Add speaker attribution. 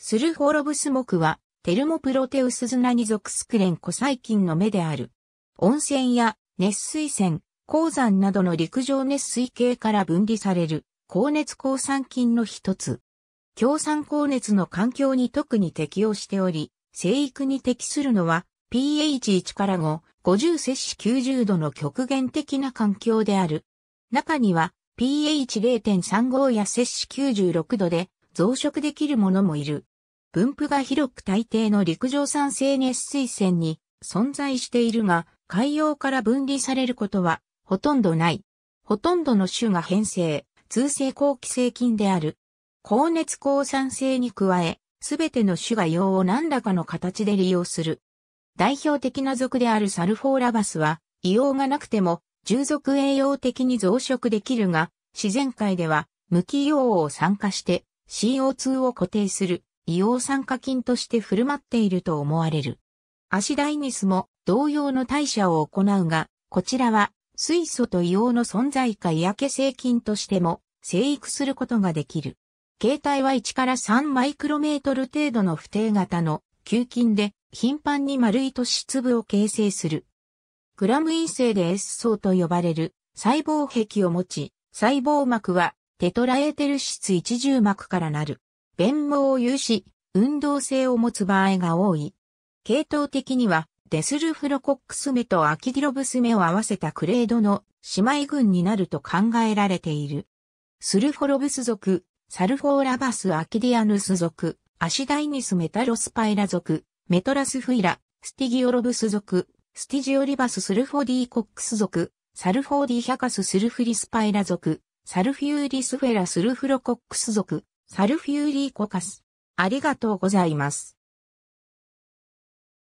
Speaker 1: スルフォロブ
Speaker 2: ス目は、テルモプロテウス砂に属スクレンコ細菌の目である。温泉や熱水泉、鉱山などの陸上熱水系から分離される、高熱鉱酸菌の一つ。強酸高熱の環境に特に適応しており、生育に適するのは、pH1 から5、50摂氏90度の極限的な環境である。中には、pH0.35 や摂氏96度で増殖できるものもいる。分布が広く大抵の陸上酸性熱水泉に存在しているが、海洋から分離されることはほとんどない。ほとんどの種が変性、通性後期性菌である。高熱抗酸性に加え、すべての種が用を何らかの形で利用する。代表的な属であるサルフォーラバスは、異様がなくても、従属栄養的に増殖できるが、自然界では、無機硫黄を酸化して CO2 を固定する硫黄酸化菌として振る舞っていると思われる。アシダイニスも同様の代謝を行うが、こちらは水素と硫黄の存在か嫌気性菌としても生育することができる。形態は1から3マイクロメートル程度の不定型の球菌で頻繁に丸い突粒を形成する。グラム陰性で S 層と呼ばれる細胞壁を持ち、細胞膜はテトラエーテル質一重膜からなる。弁毛を有し、運動性を持つ場合が多い。系統的には、デスルフロコックス目とアキディロブス目を合わせたクレードの姉妹群になると考えられている。スルフォロブス属、サルフォーラバスアキディアヌス属、アシダイニスメタロスパイラ属、メトラスフイラ、スティギオロブス属、スティジオリバススルフォディコックス属、サルフォーディヒャカススルフリスパイラ属、サルフューリスフェラスルフロコックス属、サルフューリーコカス。ありがとうございま
Speaker 1: す。